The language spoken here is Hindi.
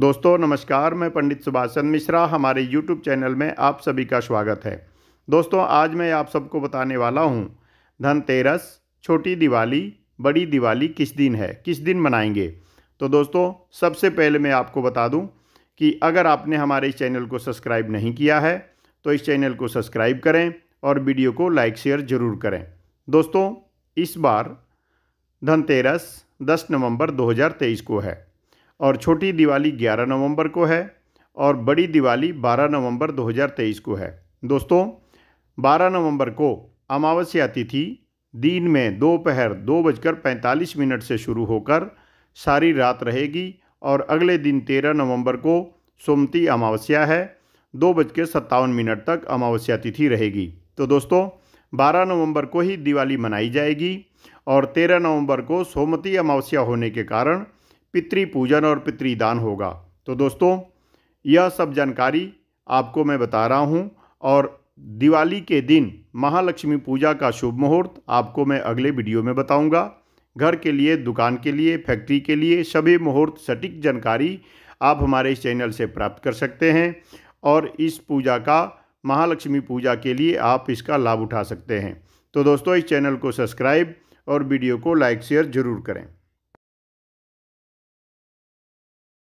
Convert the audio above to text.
दोस्तों नमस्कार मैं पंडित सुभाष चंद मिश्रा हमारे यूट्यूब चैनल में आप सभी का स्वागत है दोस्तों आज मैं आप सबको बताने वाला हूँ धनतेरस छोटी दिवाली बड़ी दिवाली किस दिन है किस दिन मनाएंगे तो दोस्तों सबसे पहले मैं आपको बता दूं कि अगर आपने हमारे इस चैनल को सब्सक्राइब नहीं किया है तो इस चैनल को सब्सक्राइब करें और वीडियो को लाइक शेयर ज़रूर करें दोस्तों इस बार धनतेरस 10 नवंबर 2023 को है और छोटी दिवाली 11 नवंबर को है और बड़ी दिवाली 12 नवंबर 2023 को है दोस्तों 12 नवंबर को अमावस्या तिथि दिन में दोपहर दो, दो बजकर पैंतालीस मिनट से शुरू होकर सारी रात रहेगी और अगले दिन तेरह नवंबर को सोमती अमावस्या है दो बज सत्तावन मिनट तक अमावस्या तिथि रहेगी तो दोस्तों बारह नवंबर को ही दिवाली मनाई जाएगी और तेरह नवंबर को सोमती अमावस्या होने के कारण पितृ पूजन और दान होगा तो दोस्तों यह सब जानकारी आपको मैं बता रहा हूँ और दिवाली के दिन महालक्ष्मी पूजा का शुभ मुहूर्त आपको मैं अगले वीडियो में बताऊंगा घर के लिए दुकान के लिए फैक्ट्री के लिए सभी मुहूर्त सटीक जानकारी आप हमारे इस चैनल से प्राप्त कर सकते हैं और इस पूजा का महालक्ष्मी पूजा के लिए आप इसका लाभ उठा सकते हैं तो दोस्तों इस चैनल को सब्सक्राइब और वीडियो को लाइक शेयर ज़रूर करें